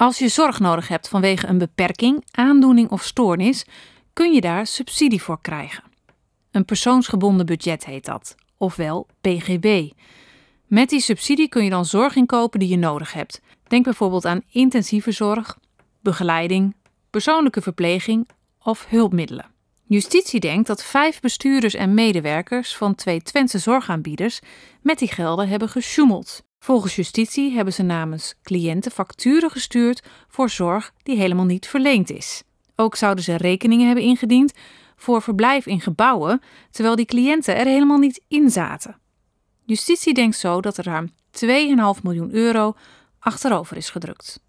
Als je zorg nodig hebt vanwege een beperking, aandoening of stoornis, kun je daar subsidie voor krijgen. Een persoonsgebonden budget heet dat, ofwel PGB. Met die subsidie kun je dan zorg inkopen die je nodig hebt. Denk bijvoorbeeld aan intensieve zorg, begeleiding, persoonlijke verpleging of hulpmiddelen. Justitie denkt dat vijf bestuurders en medewerkers van twee Twentse zorgaanbieders met die gelden hebben gesjoemeld. Volgens justitie hebben ze namens cliënten facturen gestuurd voor zorg die helemaal niet verleend is. Ook zouden ze rekeningen hebben ingediend voor verblijf in gebouwen, terwijl die cliënten er helemaal niet in zaten. Justitie denkt zo dat er ruim 2,5 miljoen euro achterover is gedrukt.